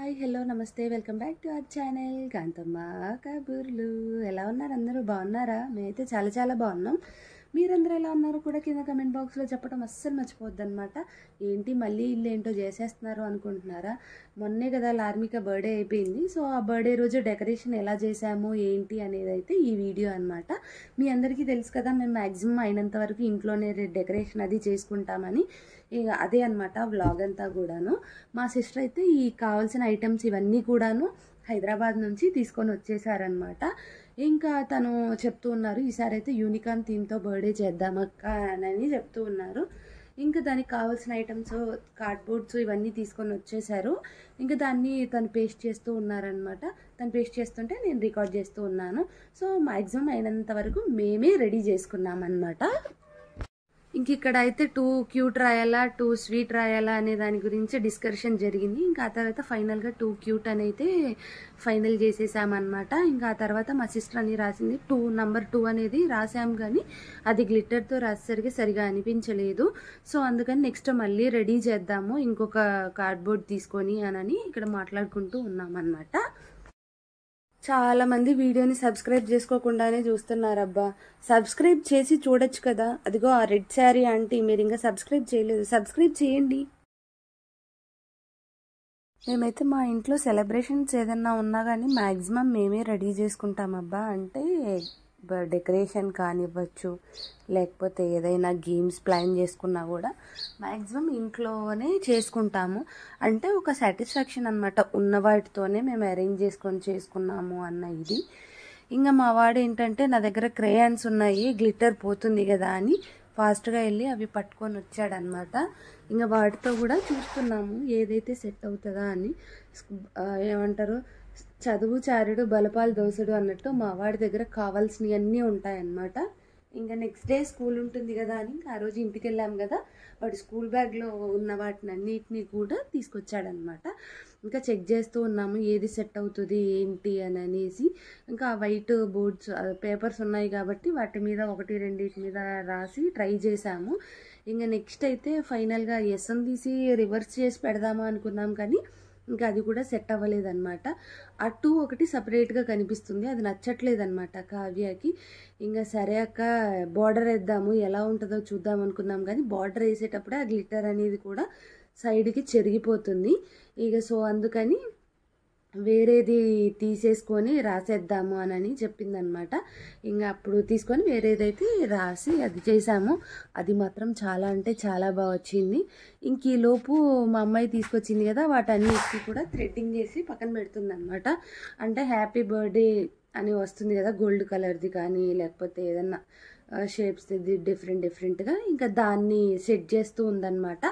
hi hello namaste welcome back to our channel Kanthamma Kaburlu ఎలా ఉన్నారు అందరూ బాగున్నారా మేమైతే చాలా చాలా బాగున్నాం మీరందరూ ఎలా ఉన్నారు కూడా కింద కమెంట్ బాక్స్లో చెప్పడం అస్సలు మర్చిపోద్ది అనమాట ఏంటి మళ్ళీ ఇల్లు ఏంటో చేసేస్తున్నారు అనుకుంటున్నారా మొన్నే కదా లార్మిక బర్త్డే అయిపోయింది సో ఆ బర్త్డే రోజు డెకరేషన్ ఎలా చేశాము ఏంటి అనేది అయితే ఈ వీడియో అనమాట మీ అందరికీ తెలుసు కదా మేము మ్యాక్సిమం అయినంత వరకు ఇంట్లోనే డెకరేషన్ అది చేసుకుంటామని ఇక అదే అనమాట వ్లాగ్ అంతా కూడాను మా సిస్టర్ అయితే ఈ కావాల్సిన ఐటమ్స్ ఇవన్నీ కూడాను హైదరాబాద్ నుంచి తీసుకొని వచ్చేసారనమాట ఇంకా తను చెప్తూ ఉన్నారు ఈసారి అయితే యూనికార్న్ థీమ్తో బర్త్డే చేద్దామక్క అని చెప్తూ ఉన్నారు ఇంకా దానికి కావాల్సిన ఐటమ్స్ కార్డ్బోర్డ్స్ ఇవన్నీ తీసుకొని వచ్చేసారు ఇంకా దాన్ని తను పేస్ట్ చేస్తూ ఉన్నారనమాట తను పేస్ట్ చేస్తుంటే నేను రికార్డ్ చేస్తూ ఉన్నాను సో మ్యాక్సిమం అయినంత వరకు మేమే రెడీ చేసుకున్నామన్నమాట ఇంక ఇక్కడ అయితే టూ క్యూట్ రాయాలా టూ స్వీట్ రాయాలా అనే దాని గురించి డిస్కషన్ జరిగింది ఇంకా ఆ తర్వాత ఫైనల్గా టూ క్యూట్ అని అయితే ఫైనల్ చేసేసామన్నమాట ఇంకా ఆ తర్వాత మా సిస్టర్ అని రాసింది టూ నంబర్ టూ అనేది రాసాం కానీ అది గ్లిట్టర్తో రాసేసరికి సరిగా అనిపించలేదు సో అందుకని నెక్స్ట్ మళ్ళీ రెడీ చేద్దాము ఇంకొక కార్డ్బోర్డ్ తీసుకొని అనని ఇక్కడ మాట్లాడుకుంటూ ఉన్నామన్నమాట చాలామంది వీడియోని సబ్స్క్రైబ్ చేసుకోకుండానే చూస్తున్నారబ్బా సబ్స్క్రైబ్ చేసి చూడొచ్చు కదా అదిగో ఆ రెడ్ శారీ ఆంటీ మీరు ఇంకా సబ్స్క్రైబ్ చేయలేదు సబ్స్క్రైబ్ చేయండి మేమైతే మా ఇంట్లో సెలబ్రేషన్స్ ఏదన్నా ఉన్నా కానీ మ్యాక్సిమం మేమే రెడీ చేసుకుంటామబ్బా అంటే డెకరేషన్ కానివ్వచ్చు లేకపోతే ఏదైనా గేమ్స్ ప్లాన్ చేసుకున్నా కూడా మ్యాక్సిమం ఇంట్లోనే చేసుకుంటాము అంటే ఒక సాటిస్ఫాక్షన్ అనమాట ఉన్న వాటితోనే మేము అరేంజ్ చేసుకొని చేసుకున్నాము అన్న ఇది ఇంకా మా వాడు ఏంటంటే నా దగ్గర క్రేయాన్స్ ఉన్నాయి గ్లిట్టర్ పోతుంది కదా అని ఫాస్ట్గా వెళ్ళి అవి పట్టుకొని వచ్చాడనమాట ఇంకా వాటితో కూడా చూస్తున్నాము ఏదైతే సెట్ అవుతుందా అని ఏమంటారు చదువు చారుడు బలపాలు దోసుడు అన్నట్టు మా వాడి దగ్గర కావాల్సినవన్నీ ఉంటాయన్నమాట ఇంకా నెక్స్ట్ డే స్కూల్ ఉంటుంది కదా అని ఇంకా ఆ రోజు ఇంటికి వెళ్ళాం కదా వాడు స్కూల్ బ్యాగ్లో ఉన్న వాటిని అన్నిటినీ కూడా తీసుకొచ్చాడనమాట ఇంకా చెక్ చేస్తూ ఉన్నాము ఏది సెట్ అవుతుంది ఏంటి అని అనేసి ఇంకా ఆ వైట్ బోర్డ్స్ పేపర్స్ ఉన్నాయి కాబట్టి వాటి మీద ఒకటి రెండింటి మీద రాసి ట్రై చేశాము ఇంకా నెక్స్ట్ అయితే ఫైనల్గా ఎస్ఎన్ తీసి రివర్స్ చేసి పెడదామా అనుకున్నాం కానీ ఇంకా అది కూడా సెట్ అవ్వలేదు అనమాట అటు ఒకటి సపరేట్గా కనిపిస్తుంది అది అనమాట కావ్యకి ఇంకా సరే అక్క బార్డర్ వేద్దాము ఎలా ఉంటుందో చూద్దాం అనుకున్నాం కానీ బార్డర్ వేసేటప్పుడే ఆ గ్లిటర్ అనేది కూడా సైడ్కి చెరిగిపోతుంది ఇక సో అందుకని వేరేది తీసేసుకొని రాసేద్దాము అని చెప్పిందనమాట ఇంకా అప్పుడు తీసుకొని వేరేదైతే రాసి అది చేసాము అది మాత్రం చాలా అంటే చాలా బాగా వచ్చింది ఇంక ఈ లోపు మా అమ్మాయి తీసుకొచ్చింది కదా వాటన్నిటికీ కూడా థ్రెడ్డింగ్ చేసి పక్కన పెడుతుందనమాట అంటే హ్యాపీ బర్త్డే అని వస్తుంది కదా గోల్డ్ కలర్ది కానీ లేకపోతే ఏదన్నా షేప్స్ డిఫరెంట్ డిఫరెంట్గా ఇంకా దాన్ని సెట్ చేస్తూ ఉందనమాట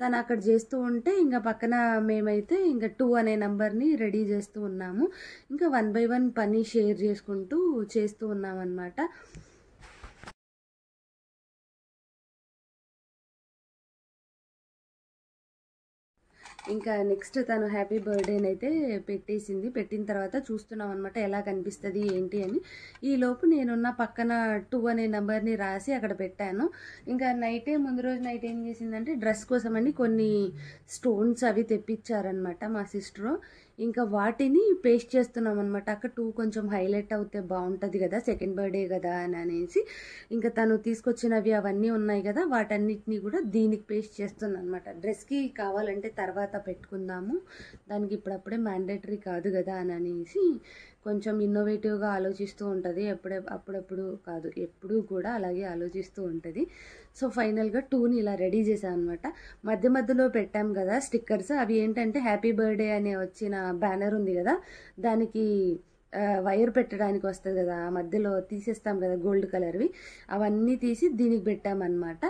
తను అక్కడ చేస్తూ ఉంటే ఇంకా పక్కన మేమైతే ఇంకా టూ అనే నెంబర్ని రెడీ చేస్తూ ఉన్నాము ఇంకా వన్ బై వన్ పని షేర్ చేసుకుంటూ చేస్తూ ఉన్నామన్నమాట ఇంకా నెక్స్ట్ తను హ్యాపీ బర్త్డేని అయితే పెట్టేసింది పెట్టిన తర్వాత చూస్తున్నాం అనమాట ఎలా కనిపిస్తుంది ఏంటి అని ఈ లోపు నేనున్న పక్కన టూ అనే నెంబర్ని రాసి అక్కడ పెట్టాను ఇంకా నైటే ముందు రోజు నైట్ ఏం చేసిందంటే డ్రెస్ కోసం అని కొన్ని స్టోన్స్ అవి తెప్పించారనమాట మా సిస్టరు ఇంకా వాటిని పేస్ట్ చేస్తున్నాం అనమాట అక్కడ టూ కొంచెం హైలైట్ అవుతే బాగుంటుంది కదా సెకండ్ బర్త్డే కదా అని అనేసి ఇంకా తను తీసుకొచ్చినవి అవన్నీ ఉన్నాయి కదా వాటన్నిటిని కూడా దీనికి పేస్ట్ చేస్తున్నాను అనమాట డ్రెస్కి కావాలంటే తర్వాత పెట్టుకుందాము దానికి ఇప్పుడప్పుడే మ్యాండేటరీ కాదు కదా అని అనేసి కొంచెం ఇన్నోవేటివ్గా ఆలోచిస్తూ ఉంటుంది ఎప్పుడే అప్పుడప్పుడు కాదు ఎప్పుడూ కూడా అలాగే ఆలోచిస్తూ ఉంటుంది సో ఫైనల్గా టూని ఇలా రెడీ చేశాను అనమాట మధ్య మధ్యలో పెట్టాం కదా స్టిక్కర్స్ అవి ఏంటంటే హ్యాపీ బర్త్డే అనే వచ్చిన బ్యానర్ ఉంది కదా దానికి వైర్ పెట్టడానికి వస్తుంది కదా ఆ మధ్యలో తీసేస్తాం కదా గోల్డ్ కలర్వి అవన్నీ తీసి దీనికి పెట్టామన్నమాట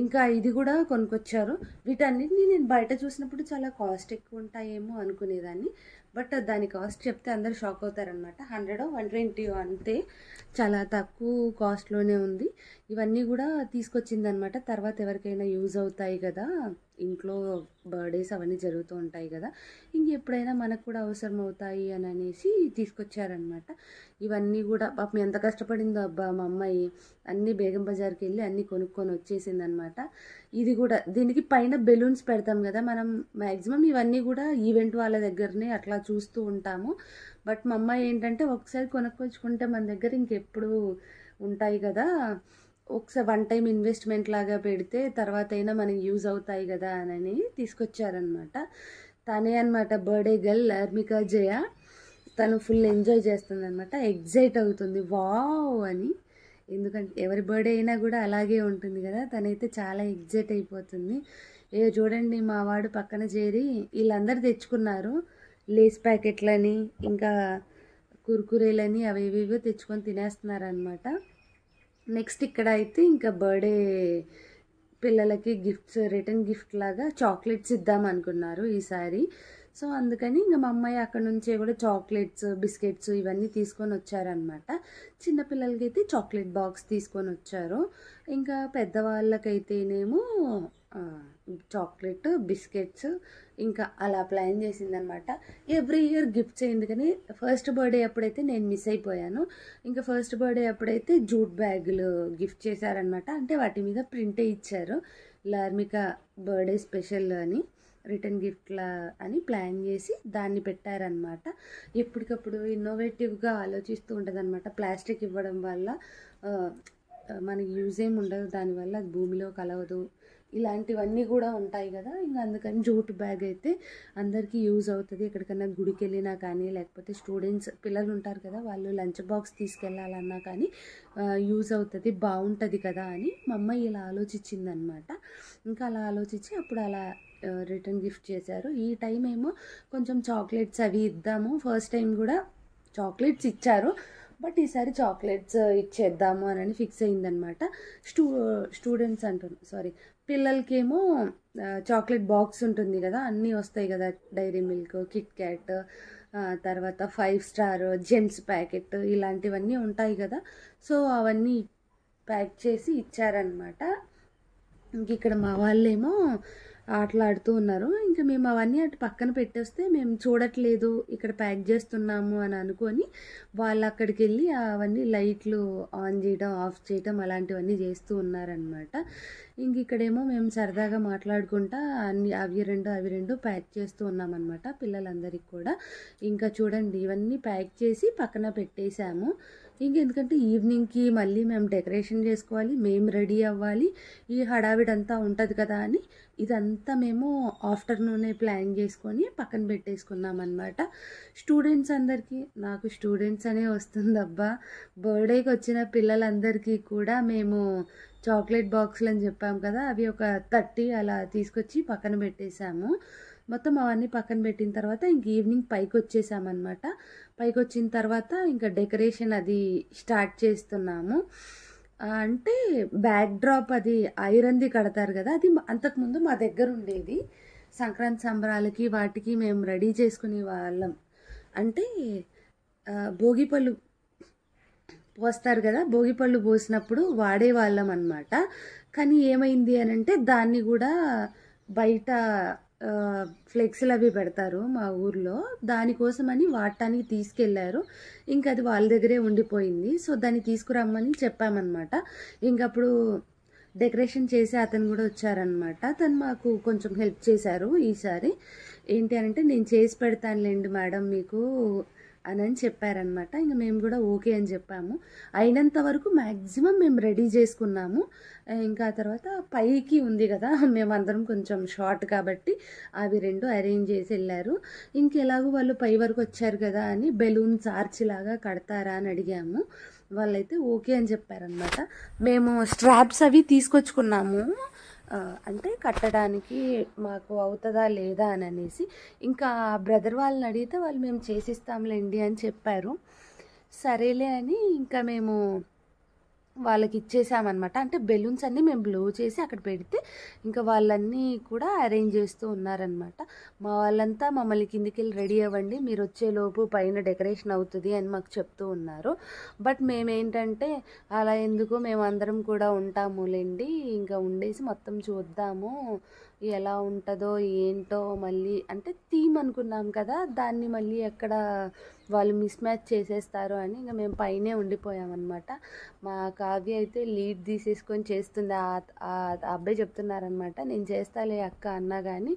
ఇంకా ఇది కూడా కొనుక్కొచ్చారు వీటన్నిటిని నేను బయట చూసినప్పుడు చాలా కాస్ట్ ఎక్కువ ఉంటాయేమో అనుకునేదాన్ని బట్ దాని కాస్ట్ చెప్తే అందరు షాక్ అవుతారనమాట హండ్రెడ్ వన్ ట్వంటీ అంతే చాలా తక్కువ కాస్ట్లోనే ఉంది ఇవన్నీ కూడా తీసుకొచ్చిందనమాట తర్వాత ఎవరికైనా యూజ్ అవుతాయి కదా ఇంట్లో బర్త్డేస్ అవన్నీ జరుగుతూ ఉంటాయి కదా ఇంక ఎప్పుడైనా మనకు కూడా అవసరం అవుతాయి అని అనేసి తీసుకొచ్చారనమాట ఇవన్నీ కూడా పాపం ఎంత కష్టపడిందో అబ్బా మా అమ్మాయి అన్నీ బేగం బజార్కి వెళ్ళి అన్నీ కొనుక్కొని వచ్చేసిందనమాట ఇది కూడా దీనికి పైన బెలూన్స్ పెడతాం కదా మనం మ్యాక్సిమం ఇవన్నీ కూడా ఈవెంట్ వాళ్ళ దగ్గరనే అట్లా చూస్తూ ఉంటాము బట్ మా అమ్మాయి ఏంటంటే ఒకసారి కొనుక్కొచ్చుకుంటే మన దగ్గర ఇంకెప్పుడు ఉంటాయి కదా ఒకసారి వన్ టైం ఇన్వెస్ట్మెంట్ లాగా పెడితే తర్వాత అయినా మనకి యూజ్ అవుతాయి కదా అని తీసుకొచ్చారనమాట తనే అనమాట బర్త్డే గర్ల్ అర్మికా జయ తను ఫుల్ ఎంజాయ్ చేస్తుంది అనమాట ఎగ్జైట్ అవుతుంది వావ్ అని ఎందుకంటే ఎవరి బర్త్డే అయినా కూడా అలాగే ఉంటుంది కదా తనైతే చాలా ఎగ్జైట్ అయిపోతుంది ఏ చూడండి మా వాడు పక్కన చేరి వీళ్ళందరూ తెచ్చుకున్నారు లేస్ ప్యాకెట్లని ఇంకా కుర్కురేలని అవి ఇవి తెచ్చుకొని తినేస్తున్నారు అనమాట నెక్స్ట్ ఇక్కడ అయితే ఇంకా బర్త్డే పిల్లలకి గిఫ్ట్స్ రిటర్న్ గిఫ్ట్ లాగా చాక్లెట్స్ ఇద్దాం అనుకున్నారు ఈసారి సో అందుకని ఇంకా మా అమ్మాయి అక్కడ నుంచే కూడా చాక్లెట్స్ బిస్కెట్స్ ఇవన్నీ తీసుకొని వచ్చారనమాట చిన్నపిల్లలకి అయితే చాక్లెట్ బాక్స్ తీసుకొని వచ్చారు ఇంకా పెద్దవాళ్ళకైతేనేమో చాక్లెట్ బిస్కెట్స్ ఇంకా అలా ప్లాన్ చేసిందనమాట ఎవ్రీ ఇయర్ గిఫ్ట్స్ ఎందుకని ఫస్ట్ బర్త్డే అప్పుడైతే నేను మిస్ అయిపోయాను ఇంకా ఫస్ట్ బర్త్డే అప్పుడైతే జూట్ బ్యాగులు గిఫ్ట్ చేశారనమాట అంటే వాటి మీద ప్రింటే ఇచ్చారు లార్మిక బర్త్డే స్పెషల్ అని రిటర్న్ గిఫ్ట్లా అని ప్లాన్ చేసి దాన్ని పెట్టారనమాట ఎప్పటికప్పుడు ఇన్నోవేటివ్గా ఆలోచిస్తూ ఉంటుందన్నమాట ప్లాస్టిక్ ఇవ్వడం వల్ల మనకి యూజ్ ఏమి ఉండదు దానివల్ల అది భూమిలో కలవదు ఇలాంటివన్నీ కూడా ఉంటాయి కదా ఇంకా అందుకని జూట్ బ్యాగ్ అయితే అందరికీ యూజ్ అవుతుంది ఎక్కడికన్నా గుడికి వెళ్ళినా కానీ లేకపోతే స్టూడెంట్స్ పిల్లలు ఉంటారు కదా వాళ్ళు లంచ్ బాక్స్ తీసుకెళ్ళాలన్నా కానీ యూజ్ అవుతుంది బాగుంటుంది కదా అని మా అమ్మ ఇలా ఆలోచించిందనమాట ఇంకా అలా ఆలోచించి అప్పుడు అలా రిటర్న్ గిఫ్ట్ చేశారు ఈ టైం ఏమో కొంచెం చాక్లెట్స్ అవి ఇద్దాము ఫస్ట్ టైం కూడా చాక్లెట్స్ ఇచ్చారు బట్ ఈసారి చాక్లెట్స్ ఇచ్చేద్దాము అని ఫిక్స్ అయిందనమాట స్టూ స్టూడెంట్స్ అంటున్నాను సారీ పిల్లలకేమో చాక్లెట్ బాక్స్ ఉంటుంది కదా అన్నీ వస్తాయి కదా డైరీ మిల్క్ కిట్ క్యాట్ తర్వాత ఫైవ్ స్టార్ జెమ్స్ ప్యాకెట్ ఇలాంటివన్నీ ఉంటాయి కదా సో అవన్నీ ప్యాక్ చేసి ఇచ్చారనమాట ఇంక ఇక్కడ మా వాళ్ళేమో ఆటలాడుతూ ఉన్నారు ఇంకా మేము అవన్నీ అటు పక్కన పెట్టేస్తే మేము చూడట్లేదు ఇక్కడ ప్యాక్ చేస్తున్నాము అని అనుకొని వాళ్ళు అక్కడికి వెళ్ళి అవన్నీ లైట్లు ఆన్ చేయడం ఆఫ్ చేయడం అలాంటివన్నీ చేస్తూ ఉన్నారనమాట ఇంక ఇక్కడేమో మేము సరదాగా మాట్లాడుకుంటా అన్ని అవి రెండు అవి రెండు ప్యాక్ చేస్తూ ఉన్నామన్నమాట పిల్లలందరికీ కూడా ఇంకా చూడండి ఇవన్నీ ప్యాక్ చేసి పక్కన పెట్టేశాము ఇంకెందుకంటే ఈవినింగ్కి మళ్ళీ మేము డెకరేషన్ చేసుకోవాలి మేము రెడీ అవ్వాలి ఈ హడావిడంతా ఉంటుంది కదా అని ఇదంతా మేము ఆఫ్టర్నూనే ప్లాన్ చేసుకొని పక్కన పెట్టేసుకున్నాం అనమాట స్టూడెంట్స్ అందరికీ నాకు స్టూడెంట్స్ అనే వస్తుందబ్బా బర్త్డేకి వచ్చిన పిల్లలందరికీ కూడా మేము చాక్లెట్ బాక్స్లు అని చెప్పాం కదా అవి ఒక థర్టీ అలా తీసుకొచ్చి పక్కన పెట్టేశాము మొత్తం అవన్నీ పక్కన పెట్టిన తర్వాత ఇంక ఈవినింగ్ పైకి వచ్చేసామన్నమాట పైకి వచ్చిన తర్వాత ఇంకా డెకరేషన్ అది స్టార్ట్ చేస్తున్నాము అంటే బ్యాక్ డ్రాప్ అది ఐరన్ది కడతారు కదా అది అంతకుముందు మా దగ్గర ఉండేది సంక్రాంతి సంబరాలకి వాటికి మేము రెడీ చేసుకునే వాళ్ళం అంటే భోగి పళ్ళు పోస్తారు కదా భోగి పళ్ళు పోసినప్పుడు వాడేవాళ్ళం అనమాట కానీ ఏమైంది అని అంటే దాన్ని కూడా బయట ఫ్లెక్స్లు అవి పెడతారు మా ఊర్లో దానికోసమని వాడటానికి తీసుకెళ్లారు ఇంకా అది వాళ్ళ దగ్గరే ఉండిపోయింది సో దాన్ని తీసుకురమ్మని చెప్పామన్నమాట ఇంకప్పుడు డెకరేషన్ చేసి అతను కూడా వచ్చారనమాట తను మాకు కొంచెం హెల్ప్ చేశారు ఈసారి ఏంటి అంటే నేను చేసి పెడతానులేండి మేడం మీకు అని అని చెప్పారనమాట ఇంకా మేము కూడా ఓకే అని చెప్పాము అయినంత వరకు మ్యాక్సిమం మేము రెడీ చేసుకున్నాము ఇంకా తర్వాత పైకి ఉంది కదా మేమందరం కొంచెం షార్ట్ కాబట్టి అవి రెండు అరేంజ్ చేసి వెళ్ళారు ఇంకెలాగో వాళ్ళు పై వరకు వచ్చారు కదా అని బెలూన్స్ ఆర్చిలాగా కడతారా అని అడిగాము వాళ్ళైతే ఓకే అని చెప్పారనమాట మేము స్ట్రాప్స్ అవి తీసుకొచ్చుకున్నాము అంటే కట్టడానికి మాకు అవుతుందా లేదా అని అనేసి ఇంకా బ్రదర్ వాళ్ళని అడిగితే వాళ్ళు మేము చేసిస్తాంలేండి అని చెప్పారు సరేలే అని ఇంకా మేము వాళ్ళకి ఇచ్చేసామన్నమాట అంటే బెలూన్స్ అన్నీ మేము బ్లో చేసి అక్కడ పెడితే ఇంకా వాళ్ళన్నీ కూడా అరేంజ్ చేస్తూ ఉన్నారనమాట మా వాళ్ళంతా మమ్మల్ని కిందికి వెళ్ళి రెడీ అవ్వండి మీరు వచ్చేలోపు పైన డెకరేషన్ అవుతుంది అని మాకు చెప్తూ ఉన్నారు బట్ మేమేంటంటే అలా ఎందుకు మేము అందరం కూడా ఉంటాములేండి ఇంకా ఉండేసి మొత్తం చూద్దాము ఎలా ఉంటుందో ఏంటో మళ్ళీ అంటే థీమ్ అనుకున్నాం కదా దాన్ని మళ్ళీ ఎక్కడ వాళ్ళు మిస్ మ్యాచ్ చేసేస్తారు అని ఇంకా మేము పైనే ఉండిపోయామన్నమాట మా కావ్య అయితే లీడ్ తీసేసుకొని చేస్తుంది ఆ అబ్బాయి చెప్తున్నారనమాట నేను చేస్తాలే అక్క అన్నా కానీ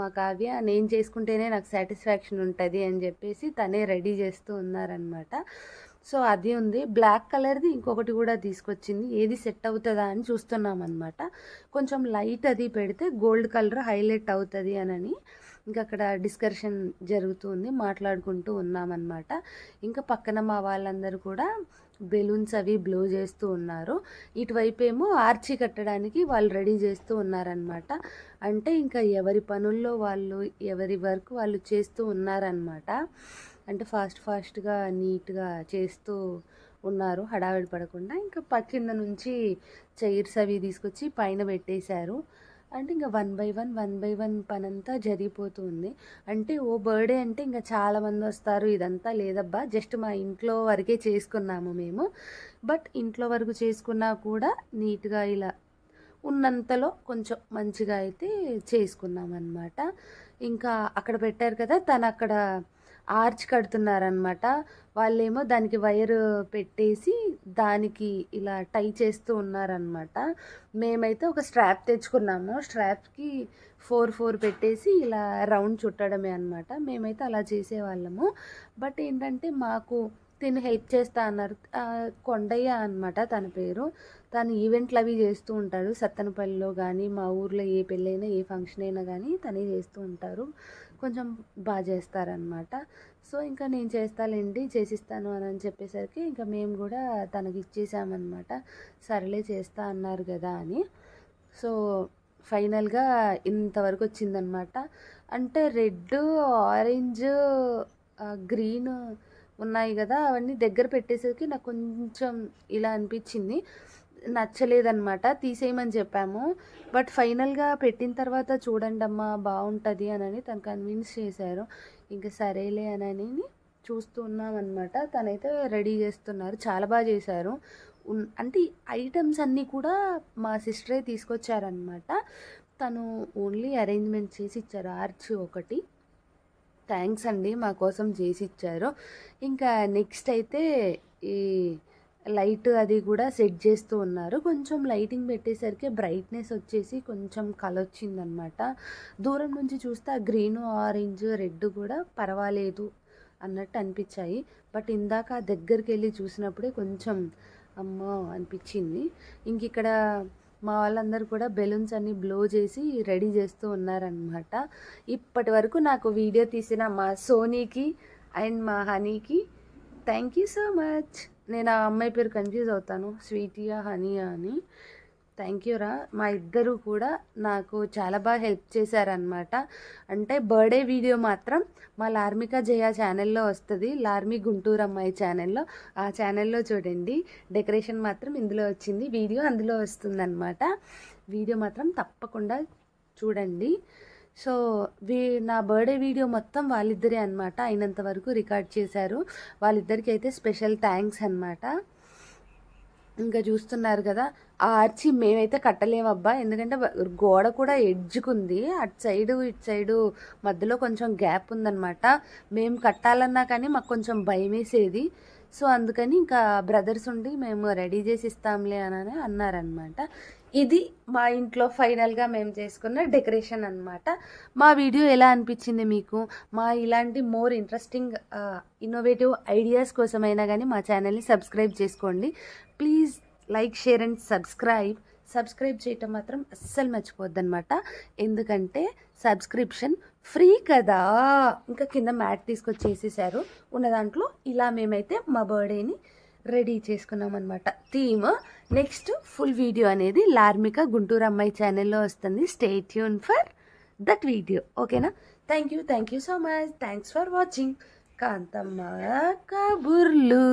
మా కావ్య నేను చేసుకుంటేనే నాకు సాటిస్ఫాక్షన్ ఉంటుంది అని చెప్పేసి తనే రెడీ చేస్తూ ఉన్నారనమాట సో అది ఉంది బ్లాక్ కలర్ది ఇంకొకటి కూడా తీసుకొచ్చింది ఏది సెట్ అవుతుందా అని చూస్తున్నాం అనమాట కొంచెం లైట్ అది పెడితే గోల్డ్ కలర్ హైలైట్ అవుతుంది అని ఇంకా అక్కడ డిస్కషన్ జరుగుతుంది మాట్లాడుకుంటూ ఉన్నామన్నమాట ఇంకా పక్కన మా వాళ్ళందరూ కూడా బెలూన్స్ అవి బ్లో చేస్తూ ఉన్నారు ఇటువైపు ఏమో ఆర్చి కట్టడానికి వాళ్ళు రెడీ చేస్తూ ఉన్నారనమాట అంటే ఇంకా ఎవరి పనుల్లో వాళ్ళు ఎవరి వర్క్ వాళ్ళు చేస్తూ ఉన్నారనమాట అంటే ఫాస్ట్ ఫాస్ట్గా నీట్గా చేస్తూ ఉన్నారు హడావిడి పడకుండా ఇంకా పక్క కింద నుంచి చైర్స్ అవి తీసుకొచ్చి పైన పెట్టేశారు అంటే ఇంకా one by one one by one పని అంతా జరిగిపోతుంది అంటే ఓ బర్త్డే అంటే ఇంకా చాలామంది వస్తారు ఇదంతా లేదబ్బా జస్ట్ మా ఇంట్లో వరకే చేసుకున్నాము మేము బట్ ఇంట్లో వరకు చేసుకున్నా కూడా నీట్గా ఇలా ఉన్నంతలో కొంచెం మంచిగా అయితే చేసుకున్నాం అనమాట ఇంకా అక్కడ పెట్టారు కదా తను అక్కడ ఆర్చ్ కడుతున్నారనమాట వాళ్ళేమో దానికి వైర్ పెట్టేసి దానికి ఇలా టై చేస్తూ ఉన్నారనమాట మేమైతే ఒక స్ట్రాప్ తెచ్చుకున్నాము స్ట్రాప్కి ఫోర్ ఫోర్ పెట్టేసి ఇలా రౌండ్ చుట్టడమే అనమాట మేమైతే అలా చేసేవాళ్ళము బట్ ఏంటంటే మాకు తిని హెల్ప్ చేస్తా అన్నారు కొండయ్య అనమాట తన పేరు తను ఈవెంట్లు అవి చేస్తూ ఉంటాడు సత్తనపల్లిలో కానీ మా ఊర్లో ఏ పెళ్ళైనా ఏ ఫంక్షన్ అయినా కానీ తనే చేస్తూ ఉంటారు కొంచెం బాగా చేస్తారనమాట సో ఇంకా నేను చేస్తాలేండి చేసిస్తాను అని చెప్పేసరికి ఇంకా మేము కూడా తనకి ఇచ్చేసామన్నమాట సరేలే చేస్తా అన్నారు కదా అని సో ఫైనల్గా ఇంతవరకు వచ్చిందనమాట అంటే రెడ్ ఆరెంజ్ గ్రీన్ ఉన్నాయి కదా అవన్నీ దగ్గర పెట్టేసరికి నాకు కొంచెం ఇలా అనిపించింది నచ్చలేదన్నమాట తీసేయమని చెప్పాము బట్ ఫైనల్గా పెట్టిన తర్వాత చూడండి అమ్మా బాగుంటుంది అని తను కన్విన్స్ చేశారు ఇంకా సరేలే అని చూస్తూ అనమాట తనైతే రెడీ చేస్తున్నారు చాలా బాగా చేశారు అంటే ఐటమ్స్ అన్నీ కూడా మా సిస్టరే తీసుకొచ్చారనమాట తను ఓన్లీ అరేంజ్మెంట్ చేసి ఇచ్చారు ఆర్చ్ ఒకటి థ్యాంక్స్ అండి మా కోసం చేసి ఇచ్చారు ఇంకా నెక్స్ట్ అయితే ఈ లైట్ అది కూడా సెట్ చేస్తూ ఉన్నారు కొంచెం లైటింగ్ పెట్టేసరికి బ్రైట్నెస్ వచ్చేసి కొంచెం కలర్ వచ్చిందనమాట దూరం నుంచి చూస్తే ఆ గ్రీన్ ఆరెంజ్ రెడ్ కూడా పర్వాలేదు అన్నట్టు అనిపించాయి బట్ ఇందాక దగ్గరికి వెళ్ళి చూసినప్పుడే కొంచెం అమ్మ అనిపించింది ఇంక ఇక్కడ మా వాళ్ళందరూ కూడా బెలూన్స్ అన్ని బ్లో చేసి రెడీ చేస్తూ ఉన్నారనమాట ఇప్పటి వరకు నాకు వీడియో తీసిన మా సోనీకి అండ్ మా హనీకి థ్యాంక్ యూ సో మచ్ నేను ఆ అమ్మాయి పేరు కన్ఫ్యూజ్ అవుతాను స్వీటియా హనీయా అని థ్యాంక్ యూ రా మా ఇద్దరు కూడా నాకు చాలా బాగా హెల్ప్ చేశారనమాట అంటే బర్త్డే వీడియో మాత్రం మా లార్మిక జయ ఛానల్లో వస్తుంది లార్మి గుంటూరు అమ్మాయి ఛానల్లో ఆ ఛానల్లో చూడండి డెకరేషన్ మాత్రం ఇందులో వచ్చింది వీడియో అందులో వస్తుంది వీడియో మాత్రం తప్పకుండా చూడండి సో వీ నా బర్త్డే వీడియో మొత్తం వాళ్ళిద్దరే అనమాట అయినంత వరకు రికార్డ్ చేశారు వాళ్ళిద్దరికీ అయితే స్పెషల్ థ్యాంక్స్ అనమాట ఇంకా చూస్తున్నారు కదా ఆ ఆర్చి మేమైతే కట్టలేమబ్బా ఎందుకంటే గోడ కూడా ఎడ్జుకుంది అటు సైడు ఇటు సైడు మధ్యలో కొంచెం గ్యాప్ ఉందనమాట మేము కట్టాలన్నా కానీ మాకు కొంచెం భయం సో అందుకని ఇంకా బ్రదర్స్ ఉండి మేము రెడీ చేసి ఇస్తాంలే అని అన్నారనమాట ఇది మా ఇంట్లో ఫైనల్గా మేము చేసుకున్న డెకరేషన్ అనమాట మా వీడియో ఎలా అనిపించింది మీకు మా ఇలాంటి మోర్ ఇంట్రెస్టింగ్ ఇన్నోవేటివ్ ఐడియాస్ కోసమైనా కానీ మా ఛానల్ని సబ్స్క్రైబ్ చేసుకోండి please like share and subscribe subscribe చేయటం మాత్రం అస్సలు అనమాట ఎందుకంటే సబ్స్క్రిప్షన్ ఫ్రీ కదా ఇంకా కింద మ్యాట్ తీసుకొచ్చేసేసారు ఉన్న దాంట్లో ఇలా మేమైతే మా బర్త్డేని రెడీ చేసుకున్నాం అనమాట థీమ్ నెక్స్ట్ ఫుల్ వీడియో అనేది లార్మిక గుంటూరు అమ్మాయి ఛానల్లో వస్తుంది stay tune for that video ఓకేనా thank you thank you so much thanks for watching Kanthamma కబుర్లు